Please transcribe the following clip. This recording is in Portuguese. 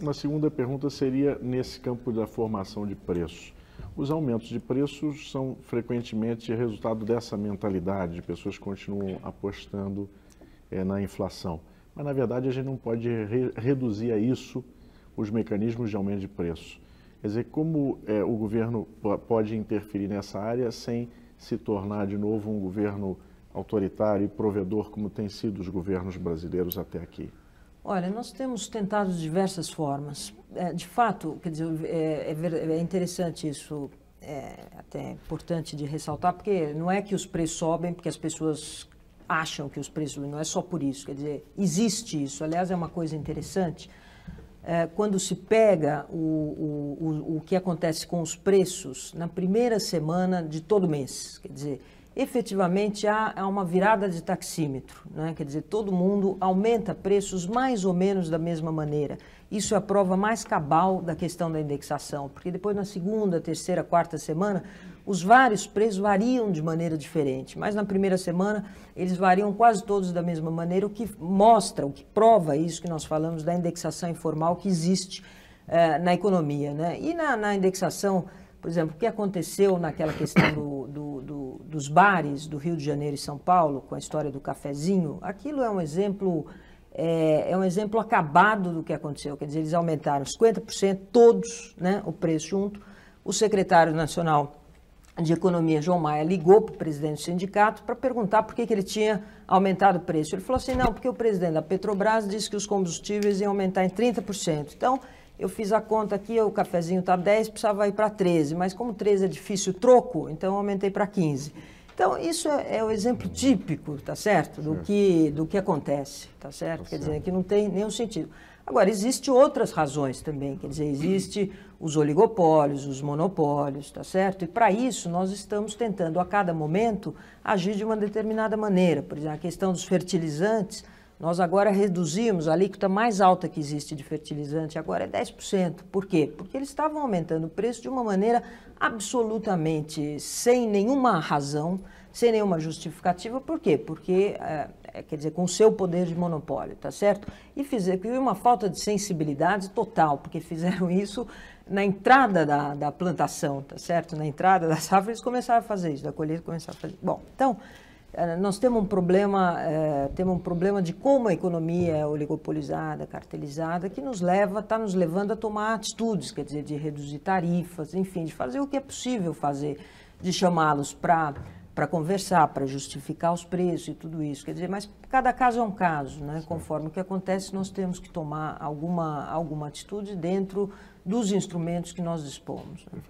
Uma segunda pergunta seria nesse campo da formação de preços. Os aumentos de preços são frequentemente resultado dessa mentalidade, de pessoas que continuam apostando é, na inflação. Mas, na verdade, a gente não pode re reduzir a isso os mecanismos de aumento de preço. Quer dizer, como é, o governo pode interferir nessa área sem se tornar de novo um governo autoritário e provedor, como têm sido os governos brasileiros até aqui? Olha, nós temos tentado diversas formas. É, de fato, quer dizer, é, é, é, interessante isso, é até importante de ressaltar, porque não é que os preços sobem porque as pessoas acham que os preços não é só por isso. Quer dizer, existe isso. Aliás, é uma coisa interessante. É, quando se pega o, o, o, o que acontece com os preços na primeira semana de todo mês, quer dizer, efetivamente há uma virada de taxímetro, né? quer dizer, todo mundo aumenta preços mais ou menos da mesma maneira. Isso é a prova mais cabal da questão da indexação, porque depois na segunda, terceira, quarta semana, os vários preços variam de maneira diferente, mas na primeira semana eles variam quase todos da mesma maneira, o que mostra, o que prova isso que nós falamos da indexação informal que existe eh, na economia. Né? E na, na, indexação, por exemplo, o que aconteceu naquela questão do, do dos bares do Rio de Janeiro e São Paulo, com a história do cafezinho, aquilo é um exemplo é, é, um exemplo acabado do que aconteceu. Quer dizer, eles aumentaram 50%, todos, né, o preço junto. O secretário nacional de Economia, João Maia, ligou para o presidente do sindicato para perguntar por que, que ele tinha aumentado o preço. Ele falou assim, não, porque o presidente da Petrobras disse que os combustíveis iam aumentar em 30%. Então, eu fiz a conta aqui, o cafezinho está 10, precisava ir para 13, mas como 13 é difícil troco, então aumentei para 15. Então, isso é, é, o exemplo típico, tá certo? Do, certo. Que, do que acontece, tá certo? Tá quer certo. dizer, que não tem nenhum sentido. Agora, existem outras razões também, quer dizer, existe os oligopólios, os monopólios, tá certo? E para isso nós estamos tentando a cada momento agir de uma determinada maneira. Por exemplo, a questão dos fertilizantes, nós agora reduzimos a alíquota mais alta que existe de fertilizante, agora é 10%. Por quê? Porque eles estavam aumentando o preço de uma maneira absolutamente sem nenhuma razão, sem nenhuma justificativa. Por quê? Porque, eh, é, quer dizer, com o seu poder de monopólio, tá certo? E fizeram uma falta de sensibilidade total, porque fizeram isso na entrada da, da plantação, tá certo? Na entrada da safra, eles começaram a fazer isso, da colheita começaram a fazer. Bom, então. Eh, nós temos um problema eh, temos um problema de como a economia é oligopolizada cartelizada que nos leva está nos levando a tomar atitudes quer dizer de reduzir tarifas enfim de fazer o que é possível fazer de chamá-los para para conversar para justificar os preços e tudo isso quer dizer mas cada caso é um caso né Sim. conforme o que acontece nós temos que tomar alguma alguma atitude dentro dos instrumentos que nós dispomos né?